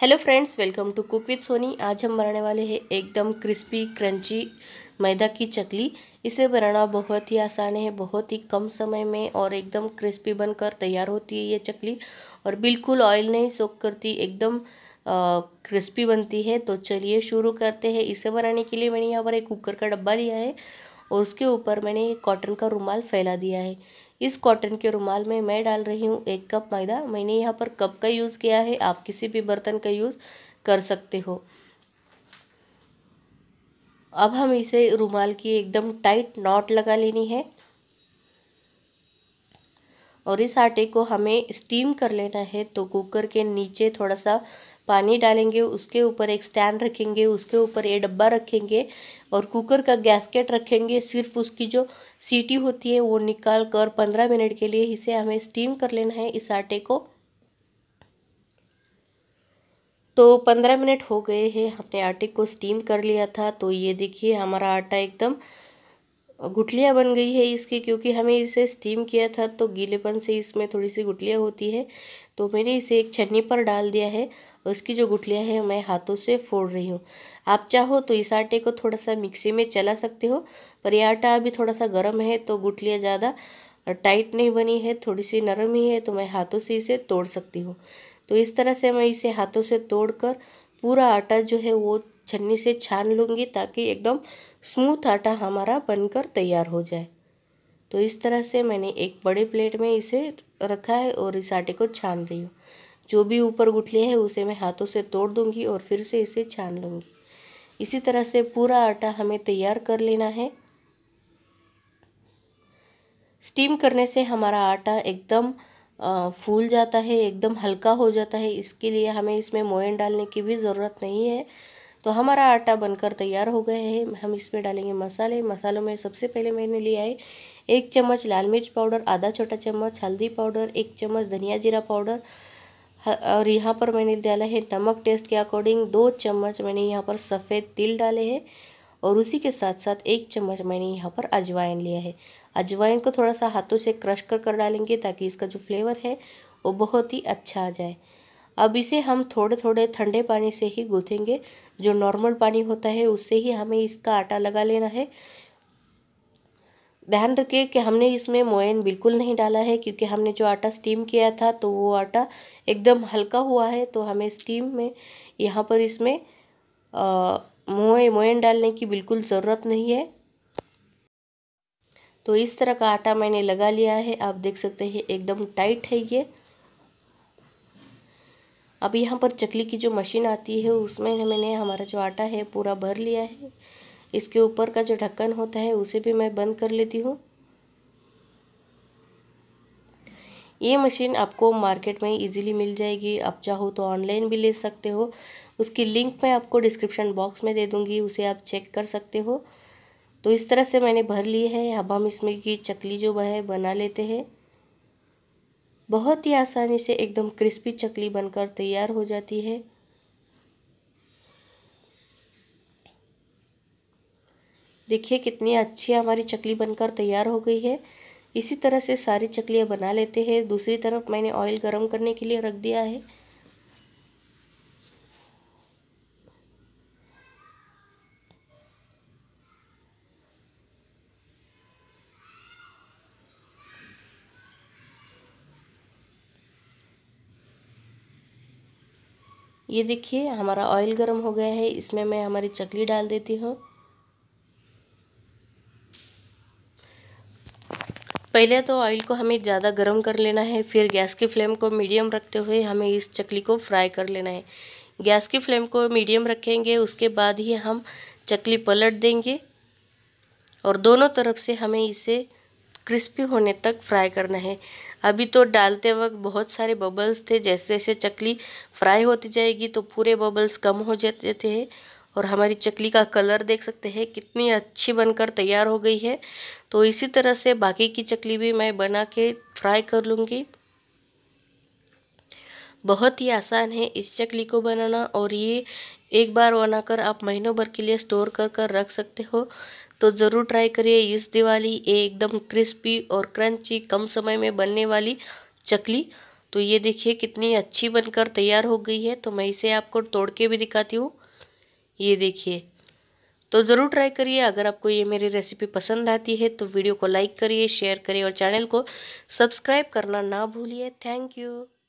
hello friends welcome to cook with Soni आज हम बनाने वाले हैं एकदम क्रिस्पी क्रंची मैदा की चकली इसे बनाना बहुत ही आसान है बहुत ही कम समय में और एकदम क्रिस्पी बनकर तैयार होती है ये चकली और बिल्कुल ऑयल नहीं सोख करती एकदम क्रिस्पी बनती है तो चलिए शुरू करते हैं इसे बनाने के लिए मैंने यहाँ पर एक कुकर का डब्बा लिया है और उसके ऊपर मैंने कॉटन का रुमाल फैला दिया है इस कॉटन के रुमाल में मैं डाल रही हूँ एक कप मैदा मैंने यहाँ पर कप का यूज़ किया है आप किसी भी बर्तन का यूज़ कर सकते हो अब हम इसे रुमाल की एकदम टाइट नॉट लगा लेनी है और इस आटे को हमें स्टीम कर लेना है तो कुकर के नीचे थोड़ा सा पानी डालेंगे उसके ऊपर एक स्टैंड रखेंगे उसके ऊपर ये डब्बा रखेंगे और कुकर का गैसकेट रखेंगे सिर्फ उसकी जो सीटी होती है वो निकाल कर पंद्रह मिनट के लिए इसे हमें स्टीम कर लेना है इस आटे को तो पंद्रह मिनट हो गए हैं हमने आटे को स्टीम कर लिया था तो ये देखिए हमारा आटा एकदम गुठलियाँ बन गई है इसकी क्योंकि हमें इसे स्टीम किया था तो गीलेपन से इसमें थोड़ी सी गुटलिया होती है तो मैंने इसे एक छन्नी पर डाल दिया है उसकी जो गुठलियाँ हैं मैं हाथों से फोड़ रही हूँ आप चाहो तो इस आटे को थोड़ा सा मिक्सी में चला सकते हो पर यह आटा अभी थोड़ा सा गर्म है तो गुठलियाँ ज़्यादा टाइट नहीं बनी है थोड़ी सी नरम ही है तो मैं हाथों से इसे तोड़ सकती हूँ तो इस तरह से मैं इसे हाथों से तोड़कर पूरा आटा जो है वो छन्नी से छान लूँगी ताकि एकदम स्मूथ आटा हमारा बनकर तैयार हो जाए तो इस तरह से मैंने एक बड़े प्लेट में इसे रखा है और इस आटे को छान रही हूँ जो भी ऊपर गुठली है उसे मैं हाथों से तोड़ दूंगी और फिर से इसे छान लूँगी इसी तरह से पूरा आटा हमें तैयार कर लेना है स्टीम करने से हमारा आटा एकदम फूल जाता है एकदम हल्का हो जाता है इसके लिए हमें इसमें मोयन डालने की भी ज़रूरत नहीं है तो हमारा आटा बनकर तैयार हो गया है हम इसमें डालेंगे मसाले मसालों में सबसे पहले मैंने लिया है एक चम्मच लाल मिर्च पाउडर आधा छोटा चम्मच हल्दी पाउडर एक चम्मच धनिया जीरा पाउडर और यहाँ पर मैंने डाला है नमक टेस्ट के अकॉर्डिंग दो चम्मच मैंने यहाँ पर सफ़ेद तिल डाले हैं और उसी के साथ साथ एक चम्मच मैंने यहाँ पर अजवाइन लिया है अजवाइन को थोड़ा सा हाथों से क्रश कर कर डालेंगे ताकि इसका जो फ्लेवर है वो बहुत ही अच्छा आ जाए अब इसे हम थोड़े थोड़े ठंडे पानी से ही गूँथेंगे जो नॉर्मल पानी होता है उससे ही हमें इसका आटा लगा लेना है ध्यान रखिए कि हमने इसमें मोयन बिल्कुल नहीं डाला है क्योंकि हमने जो आटा स्टीम किया था तो वो आटा एकदम हल्का हुआ है तो हमें स्टीम में यहाँ पर इसमें मोए मोयन डालने की बिल्कुल ज़रूरत नहीं है तो इस तरह का आटा मैंने लगा लिया है आप देख सकते हैं एकदम टाइट है ये अब यहाँ पर चकली की जो मशीन आती है उसमें मैंने हमारा जो आटा है पूरा भर लिया है इसके ऊपर का जो ढक्कन होता है उसे भी मैं बंद कर लेती हूँ ये मशीन आपको मार्केट में इजीली मिल जाएगी आप चाहो तो ऑनलाइन भी ले सकते हो उसकी लिंक मैं आपको डिस्क्रिप्शन बॉक्स में दे दूँगी उसे आप चेक कर सकते हो तो इस तरह से मैंने भर ली है अब हम इसमें की चकली जो है बना लेते हैं बहुत ही आसानी से एकदम क्रिस्पी चकली बनकर तैयार हो जाती है देखिए कितनी अच्छी हमारी चकली बनकर तैयार हो गई है इसी तरह से सारी चकलियाँ बना लेते हैं दूसरी तरफ मैंने ऑयल गरम करने के लिए रख दिया है ये देखिए हमारा ऑयल गर्म हो गया है इसमें मैं हमारी चकली डाल देती हूँ पहले तो ऑयल को हमें ज़्यादा गर्म कर लेना है फिर गैस की फ्लेम को मीडियम रखते हुए हमें इस चकली को फ्राई कर लेना है गैस की फ्लेम को मीडियम रखेंगे उसके बाद ही हम चकली पलट देंगे और दोनों तरफ से हमें इसे क्रिस्पी होने तक फ्राई करना है अभी तो डालते वक्त बहुत सारे बबल्स थे जैसे जैसे चकली फ्राई होती जाएगी तो पूरे बबल्स कम हो जाते थे और हमारी चकली का कलर देख सकते हैं कितनी अच्छी बनकर तैयार हो गई है तो इसी तरह से बाकी की चकली भी मैं बना के फ्राई कर लूँगी बहुत ही आसान है इस चकली को बनाना और ये एक बार बनाकर आप महीनों भर के लिए स्टोर कर कर रख सकते हो तो ज़रूर ट्राई करिए इस दिवाली ये एकदम क्रिस्पी और क्रंची कम समय में बनने वाली चकली तो ये देखिए कितनी अच्छी बनकर तैयार हो गई है तो मैं इसे आपको तोड़ के भी दिखाती हूँ ये देखिए तो ज़रूर ट्राई करिए अगर आपको ये मेरी रेसिपी पसंद आती है तो वीडियो को लाइक करिए शेयर करिए और चैनल को सब्सक्राइब करना ना भूलिए थैंक यू